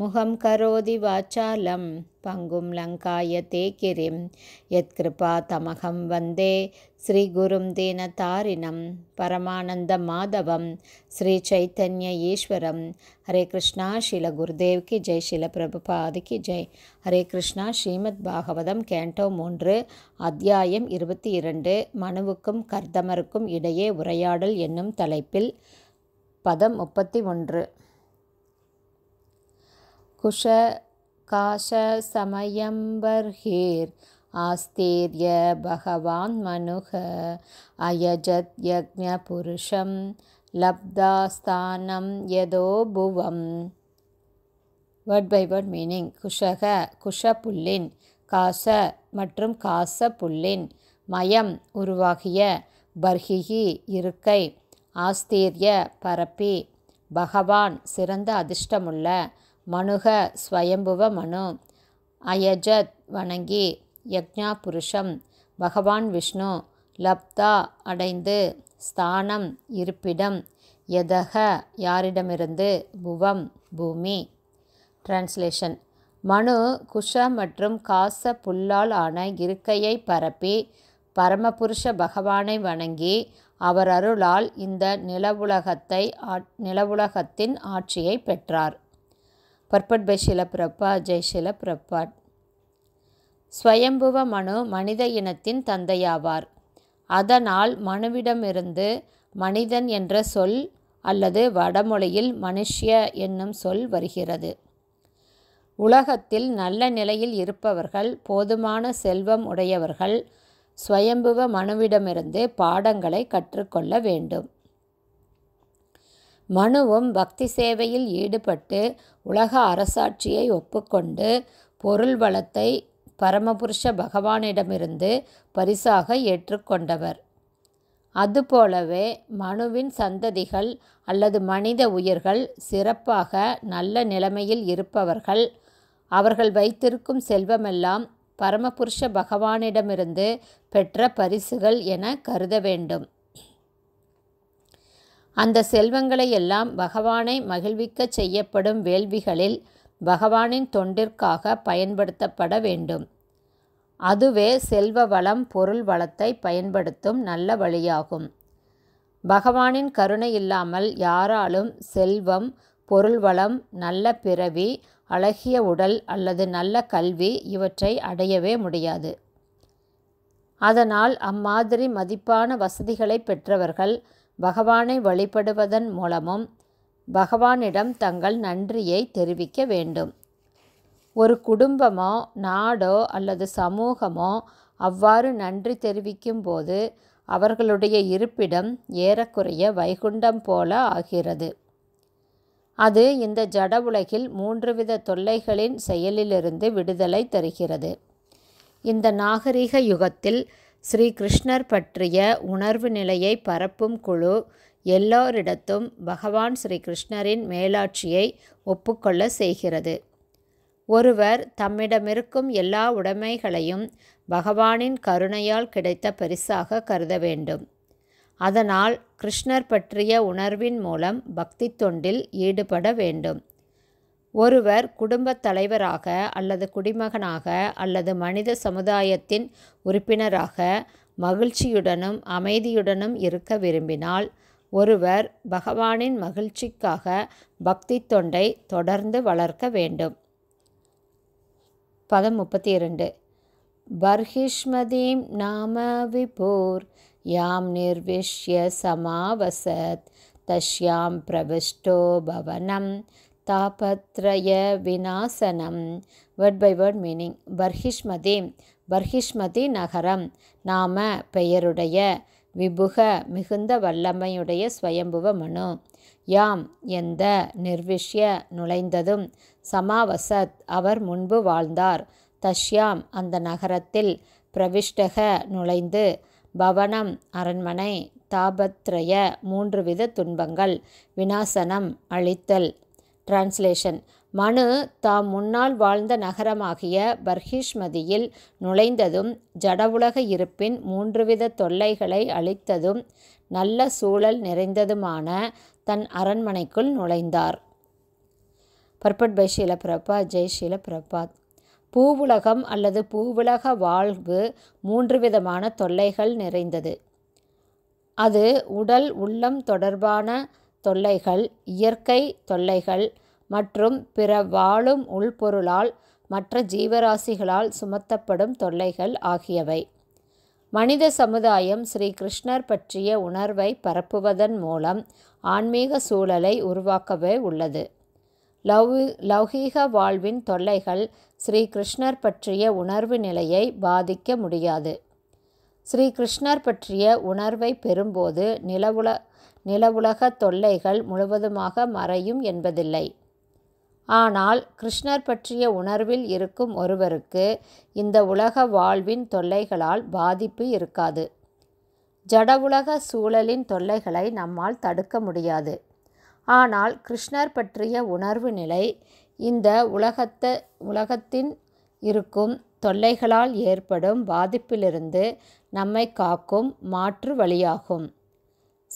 முகம் கரோதி வாச்சாலம் பங்கும் லங்காயத்தே கிரிம் யத்கிருபா தமகம் வந்தே ஸ்ரீகுரும் தாரினம் பரமானந்த மாதவம் ஸ்ரீ சைத்தன்ய ஈஸ்வரம் ஹரே கிருஷ்ணா ஷீல குருதேவ்கி ஜெய் ஷீல பிரபுபாதிக்கு ஜெய் ஹரே கிருஷ்ணா ஸ்ரீமத் பாகவதம் கேண்டோ மூன்று அத்தியாயம் இருபத்தி இரண்டு மனுவுக்கும் கர்தமருக்கும் இடையே உரையாடல் என்னும் தலைப்பில் பதம் முப்பத்தி ஒன்று குஷ காஷ சமயம்பர்ஹேர் ஆஸ்தேர்ய பகவான் மனுக அயஜத் யக்ஞ புருஷம் லப்தாஸ்தானம் எதோ புவம் வேர்ட் பை வேர்ட் மீனிங் குஷக குஷ புல்லின் காச மற்றும் காச புல்லின் மயம் உருவாகிய பர்ஹிகி இருக்கை ஆஸ்தீரிய பரப்பி பகவான் சிறந்த அதிர்ஷ்டமுள்ள மனுக ஸ்வயம்புவ மனு அயஜத் வணங்கி யக்ஞா புருஷம் பகவான் விஷ்ணு லப்தா அடைந்து ஸ்தானம் இருப்பிடம் எதக யாரிடமிருந்து புவம் பூமி டிரான்ஸ்லேஷன் மனு குஷ மற்றும் காச புல்லால் ஆன இருக்கையை பரப்பி பரமபுருஷ பகவானை வணங்கி அவர் அருளால் இந்த நிலவுலகத்தை நிலவுலகத்தின் ஆட்சியை பெற்றார் ಪರ್ಪಟ್ ಬೈ ಶಿಲಪ್ರಭಾ ಜೈ பிரபா ஸ்வயம்புவ மனு மனித இனத்தின் தந்தையாவார் அதனால் மனுவிடமிருந்து மனிதன் என்ற சொல் அல்லது வடமொழியில் மனுஷ்ய என்னும் சொல் வருகிறது உலகத்தில் நல்ல நிலையில் இருப்பவர்கள் போதுமான செல்வம் உடையவர்கள் ஸ்வயம்புவ மனுவிடமிருந்து பாடங்களை கற்றுக்கொள்ள வேண்டும் மனுவும் பக்தி சேவையில் ஈடுபட்டு உலக அரசாட்சியை ஒப்புக்கொண்டு பொருள் வளத்தை பரமபுருஷ பகவானிடமிருந்து பரிசாக ஏற்றுக்கொண்டவர் அதுபோலவே மனுவின் சந்ததிகள் அல்லது மனித உயிர்கள் சிறப்பாக நல்ல நிலைமையில் இருப்பவர்கள் அவர்கள் வைத்திருக்கும் செல்வமெல்லாம் பரமபுருஷ பகவானிடமிருந்து பெற்ற பரிசுகள் என கருத வேண்டும் அந்த செல்வங்களை எல்லாம் பகவானை மகிழ்விக்கச் செய்யப்படும் வேள்விகளில் பகவானின் தொண்டிற்காக பயன்படுத்தப்பட வேண்டும் அதுவே செல்வ வளம் பொருள் வளத்தை பயன்படுத்தும் நல்ல வழியாகும் பகவானின் கருணை இல்லாமல் யாராலும் செல்வம் பொருள் வளம் நல்ல பிறவி அழகிய உடல் அல்லது நல்ல கல்வி இவற்றை அடையவே முடியாது அதனால் அம்மாதிரி மதிப்பான வசதிகளை பெற்றவர்கள் பகவானை வழிபடுவதன் மூலமும் பகவானிடம் தங்கள் நன்றியை தெரிவிக்க வேண்டும் ஒரு குடும்பமோ நாடோ அல்லது சமூகமோ அவ்வாறு நன்றி தெரிவிக்கும் போது அவர்களுடைய இருப்பிடம் ஏறக்குறைய வைகுண்டம் போல ஆகிறது அது இந்த ஜட உலகில் மூன்று வித தொல்லைகளின் செயலிலிருந்து விடுதலை தருகிறது இந்த நாகரிக யுகத்தில் ஸ்ரீகிருஷ்ணர் பற்றிய உணர்வு நிலையை பரப்பும் குழு எல்லோரிடத்தும் பகவான் ஸ்ரீகிருஷ்ணரின் மேலாட்சியை ஒப்புக்கொள்ள செய்கிறது ஒருவர் தம்மிடமிருக்கும் எல்லா உடைமைகளையும் பகவானின் கருணையால் கிடைத்த பரிசாக கருத வேண்டும் அதனால் கிருஷ்ணர் பற்றிய உணர்வின் மூலம் பக்தி தொண்டில் ஈடுபட வேண்டும் ஒருவர் குடும்பத் தலைவராக அல்லது குடிமகனாக அல்லது மனித சமுதாயத்தின் உறுப்பினராக மகிழ்ச்சியுடனும் அமைதியுடனும் இருக்க விரும்பினால் ஒருவர் பகவானின் மகிழ்ச்சிக்காக பக்தி தொண்டை தொடர்ந்து வளர்க்க வேண்டும் பதம் முப்பத்தி இரண்டு பர்ஹிஷ்மதீம் நாம விபூர் யாம் நிர்விஷ்ய சமாவசத் தஷ்யாம் பிரபிஷ்டோ பவனம் தாபத்ரய வினாசனம் word by word meaning Barhishmati Barhishmati நகரம் நாம பெயருடைய விபுக மிகுந்த வல்லமையுடைய ஸ்வயம்புவ மனு யாம் எந்த நிர்விஷ்ய நுழைந்ததும் சமாவசத் அவர் முன்பு வாழ்ந்தார் தஷ்யாம் அந்த நகரத்தில் பிரவிஷ்டக நுழைந்து பவனம் அரண்மனை தாபத்ரய மூன்று வித துன்பங்கள் வினாசனம் அழித்தல் டிரான்ஸ்லேஷன் மனு தாம் முன்னால் வாழ்ந்த நகரமாகிய பர்ஹிஷ்மதியில் நுழைந்ததும் ஜடவுலக இருப்பின் மூன்று வித தொல்லைகளை அளித்ததும் நல்ல சூழல் நிறைந்ததுமான தன் அரண்மனைக்குள் நுழைந்தார் பர்பட் பை ஷீல பிரபா ஜெய் ஷீல பிரபாத் பூவுலகம் அல்லது பூவுலக வாழ்வு மூன்று விதமான தொல்லைகள் நிறைந்தது அது உடல் உள்ளம் தொடர்பான தொல்லைகள் இயற்கை தொல்லைகள் மற்றும் பிற வாழும் உள்பொருளால் மற்ற ஜீவராசிகளால் சுமத்தப்படும் தொல்லைகள் ஆகியவை மனித சமுதாயம் ஸ்ரீ கிருஷ்ணர் பற்றிய உணர்வை பரப்புவதன் மூலம் ஆன்மீக சூழலை உருவாக்கவே உள்ளது லௌ லௌகீக வாழ்வின் தொல்லைகள் ஸ்ரீ கிருஷ்ணர் பற்றிய உணர்வு நிலையை பாதிக்க முடியாது ஸ்ரீ கிருஷ்ணர் பற்றிய உணர்வை பெறும்போது நிலவுல நிலவுலக தொல்லைகள் முழுவதுமாக மறையும் என்பதில்லை ஆனால் கிருஷ்ணர் பற்றிய உணர்வில் இருக்கும் ஒருவருக்கு இந்த உலக வாழ்வின் தொல்லைகளால் பாதிப்பு இருக்காது ஜடவுலக சூழலின் தொல்லைகளை நம்மால் தடுக்க முடியாது ஆனால் கிருஷ்ணர் பற்றிய உணர்வு நிலை இந்த உலகத்தை உலகத்தின் இருக்கும் தொல்லைகளால் ஏற்படும் பாதிப்பிலிருந்து நம்மை காக்கும் மாற்று வழியாகும்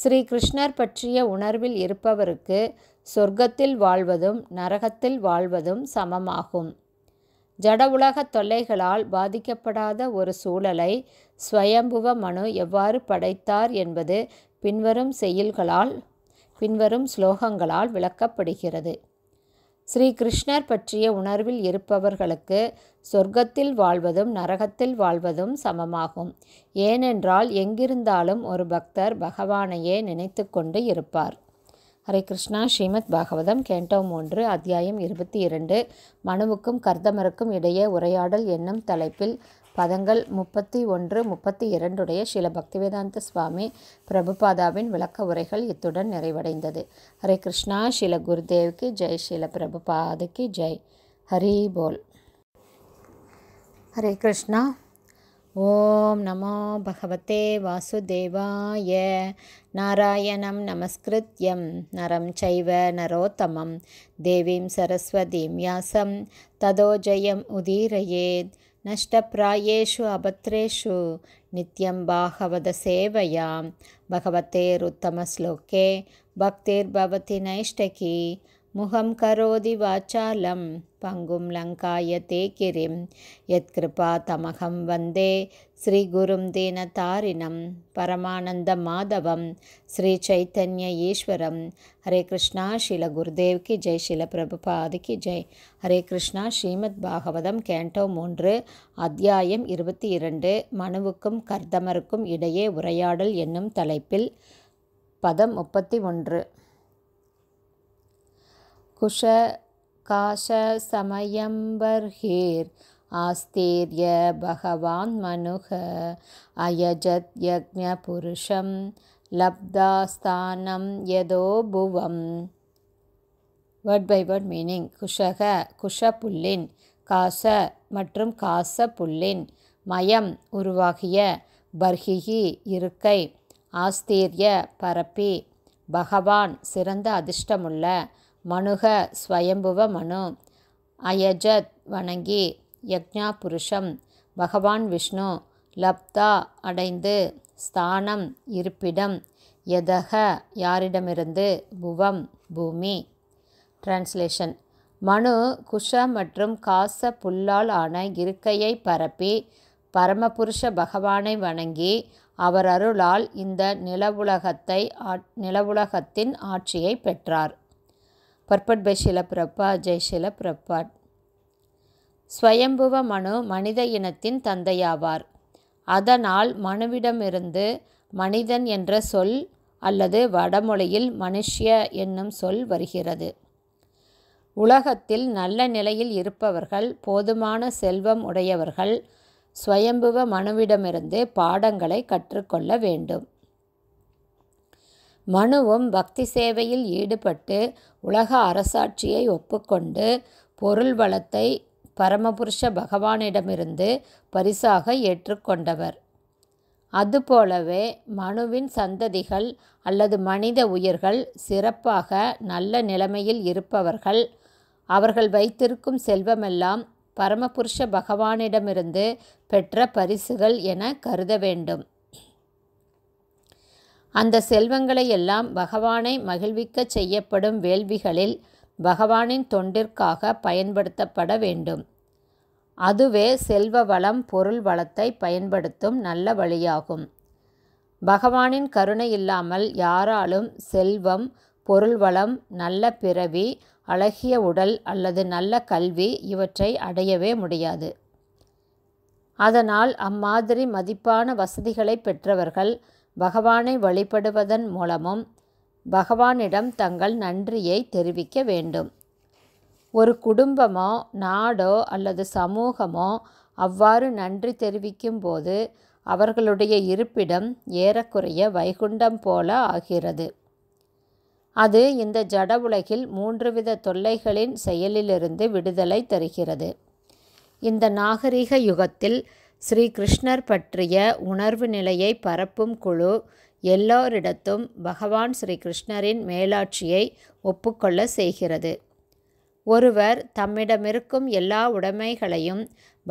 ஸ்ரீ கிருஷ்ணர் பற்றிய உணர்வில் இருப்பவருக்கு சொர்க்கத்தில் வாழ்வதும் நரகத்தில் வாழ்வதும் சமமாகும் ஜட உலக தொல்லைகளால் பாதிக்கப்படாத ஒரு சூழலை ஸ்வயம்புவ மனு எவ்வாறு படைத்தார் என்பது பின்வரும் செயல்களால் பின்வரும் ஸ்லோகங்களால் விளக்கப்படுகிறது ஸ்ரீ கிருஷ்ணர் பற்றிய உணர்வில் இருப்பவர்களுக்கு சொர்க்கத்தில் வாழ்வதும் நரகத்தில் வாழ்வதும் சமமாகும் ஏனென்றால் எங்கிருந்தாலும் ஒரு பக்தர் பகவானையே நினைத்து கொண்டு இருப்பார் ஹரே கிருஷ்ணா ஸ்ரீமத் பாகவதம் கேண்டோ ஒன்று அத்தியாயம் இருபத்தி இரண்டு மனுவுக்கும் கர்தமருக்கும் இடையே உரையாடல் என்னும் தலைப்பில் பதங்கள் முப்பத்தி ஒன்று முப்பத்தி இரண்டுடைய ஸ்ரீல பக்திவேதாந்த சுவாமி பிரபுபாதாவின் விளக்க உரைகள் இத்துடன் நிறைவடைந்தது ஹரே கிருஷ்ணா ஷில குருதேவ்க்கு ஜெய் ஷில பிரபுபாதுக்கு ஜெய் ஹரி போல் ஹரே கிருஷ்ணா ஓம் நமோ பகவதே வாசுதேவாய நாராயணம் நமஸ்கிருத்யம் நரம் चैव நரோத்தமம் தேவீம் சரஸ்வதீம் व्यासं तदो जयम् उदीरयेत् नष्टप्रायेषु अपत्रेषु नित्यं बाहवदसेवयां भगवतेरुत्तमश्लोके भक्तिर्भवति नैष्टकी मुहं करोति वाचालम् பங்குं லङ्काயते गिरिं தீன தாரினம் பரமானந்த மாதவம் ஸ்ரீ சைத்தன்ய ஈஸ்வரம் ஹரே கிருஷ்ணா ஷீலகுருதேவ் குருதேவ்கி ஜெய் ஷீல பிரபுபாதிக்கு ஜெய் ஹரே கிருஷ்ணா ஸ்ரீமத் பாகவதம் கேண்டோ மூன்று அத்தியாயம் இருபத்தி இரண்டு மனுவுக்கும் கர்தமருக்கும் இடையே உரையாடல் என்னும் தலைப்பில் பதம் முப்பத்தி ஒன்று குஷ சமயம் பர்ஹேர் ஆஸ்தேர்ய பகவான் மனுக அயஜத் யஜ்ஞ புருஷம் லப்தாஸ்தானம் எதோ புவம் வேர்ட் பை வேர்ட் மீனிங் குஷக குஷ புல்லின் காச மற்றும் காச புல்லின் மயம் உருவாகிய பர்ஹிகி இருக்கை ஆஸ்தீர்ய பரப்பி பகவான் சிறந்த அதிர்ஷ்டமுள்ள மனுக ஸ்வயம்புவ மனு அயஜத் வணங்கி யக்ஞா புருஷம் பகவான் விஷ்ணு லப்தா அடைந்து ஸ்தானம் இருப்பிடம் எதக யாரிடமிருந்து புவம் பூமி டிரான்ஸ்லேஷன் மனு குஷ மற்றும் காச புல்லால் ஆன இருக்கையை பரப்பி பரமபுருஷ பகவானை வணங்கி அவர் அருளால் இந்த நிலவுலகத்தை நிலவுலகத்தின் ஆட்சியை பெற்றார் ಪರ್ಪಟ್ பிரபா ಶಿಲಪ್ರಭಾ ಜೈ ಶಿಲಪ್ರಭಾಟ್ ஸ்வயம்புவ மனு மனித இனத்தின் தந்தையாவார் அதனால் மனுவிடமிருந்து மனிதன் என்ற சொல் அல்லது வடமொழியில் மனுஷ்ய என்னும் சொல் வருகிறது உலகத்தில் நல்ல நிலையில் இருப்பவர்கள் போதுமான செல்வம் உடையவர்கள் ஸ்வயம்புவ மனுவிடமிருந்து பாடங்களை கற்றுக்கொள்ள வேண்டும் மனுவும் பக்தி சேவையில் ஈடுபட்டு உலக அரசாட்சியை ஒப்புக்கொண்டு பொருள் வளத்தை பரமபுருஷ பகவானிடமிருந்து பரிசாக ஏற்றுக்கொண்டவர் அதுபோலவே மனுவின் சந்ததிகள் அல்லது மனித உயிர்கள் சிறப்பாக நல்ல நிலைமையில் இருப்பவர்கள் அவர்கள் வைத்திருக்கும் செல்வமெல்லாம் பரமபுருஷ பகவானிடமிருந்து பெற்ற பரிசுகள் என கருத வேண்டும் அந்த செல்வங்களை எல்லாம் பகவானை மகிழ்விக்கச் செய்யப்படும் வேள்விகளில் பகவானின் தொண்டிற்காக பயன்படுத்தப்பட வேண்டும் அதுவே செல்வ வளம் பொருள் வளத்தை பயன்படுத்தும் நல்ல வழியாகும் பகவானின் கருணை இல்லாமல் யாராலும் செல்வம் பொருள் வளம் நல்ல பிறவி அழகிய உடல் அல்லது நல்ல கல்வி இவற்றை அடையவே முடியாது அதனால் அம்மாதிரி மதிப்பான வசதிகளை பெற்றவர்கள் பகவானை வழிபடுவதன் மூலமும் பகவானிடம் தங்கள் நன்றியை தெரிவிக்க வேண்டும் ஒரு குடும்பமோ நாடோ அல்லது சமூகமோ அவ்வாறு நன்றி தெரிவிக்கும் போது அவர்களுடைய இருப்பிடம் ஏறக்குறைய வைகுண்டம் போல ஆகிறது அது இந்த ஜட உலகில் மூன்று வித தொல்லைகளின் செயலிலிருந்து விடுதலை தருகிறது இந்த நாகரிக யுகத்தில் ஸ்ரீகிருஷ்ணர் பற்றிய உணர்வு நிலையை பரப்பும் குழு எல்லோரிடத்தும் பகவான் ஸ்ரீகிருஷ்ணரின் மேலாட்சியை ஒப்புக்கொள்ள செய்கிறது ஒருவர் தம்மிடமிருக்கும் எல்லா உடைமைகளையும்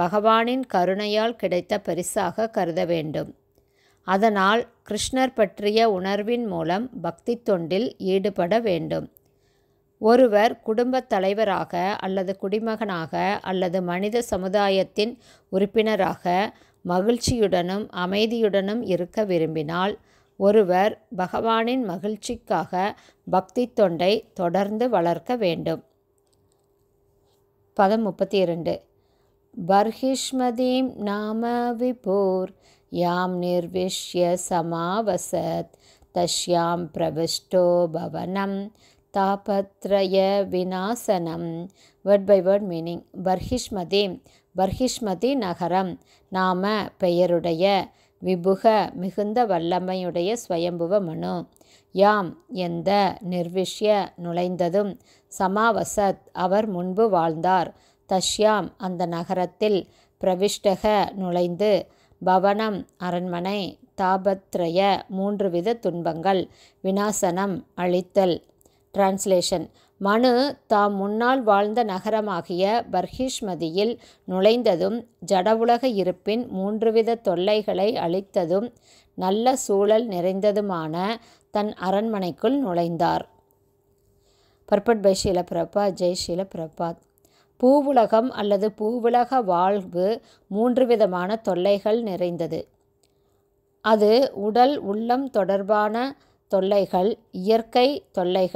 பகவானின் கருணையால் கிடைத்த பரிசாக கருத வேண்டும் அதனால் கிருஷ்ணர் பற்றிய உணர்வின் மூலம் பக்தி தொண்டில் ஈடுபட வேண்டும் ஒருவர் குடும்பத் தலைவராக அல்லது குடிமகனாக அல்லது மனித சமுதாயத்தின் உறுப்பினராக மகிழ்ச்சியுடனும் அமைதியுடனும் இருக்க விரும்பினால் ஒருவர் பகவானின் மகிழ்ச்சிக்காக பக்தி தொண்டை தொடர்ந்து வளர்க்க வேண்டும் பதம் முப்பத்தி இரண்டு பர்ஹிஷ்மதீம் நாம விபூர் யாம் நிர்விஷ்ய சமாவசத் தஷ்யாம் பிரவிஷ்டோ பவனம் தாபத்ரய வினாசனம் word by word meaning Barhishmati Barhishmati நகரம் நாம பெயருடைய விபுக மிகுந்த வல்லமையுடைய ஸ்வயம்புவ மனு யாம் எந்த நிர்விஷ்ய நுழைந்ததும் சமாவசத் அவர் முன்பு வாழ்ந்தார் தஷ்யாம் அந்த நகரத்தில் பிரவிஷ்டக நுழைந்து பவனம் அரண்மனை தாபத்ரய மூன்று வித துன்பங்கள் வினாசனம் அழித்தல் டிரான்ஸ்லேஷன் மனு தாம் முன்னால் வாழ்ந்த நகரமாகிய பர்ஹிஷ்மதியில் நுழைந்ததும் ஜடவுலக இருப்பின் மூன்று வித தொல்லைகளை அளித்ததும் நல்ல சூழல் நிறைந்ததுமான தன் அரண்மனைக்குள் நுழைந்தார் பர்பட் பை ஷீல பிரபா ஜெய் ஷீல பிரபாத் பூவுலகம் அல்லது பூவுலக வாழ்வு மூன்று விதமான தொல்லைகள் நிறைந்தது அது உடல் உள்ளம் தொடர்பான தொல்லைகள் இயற்கை தொல்லைகள்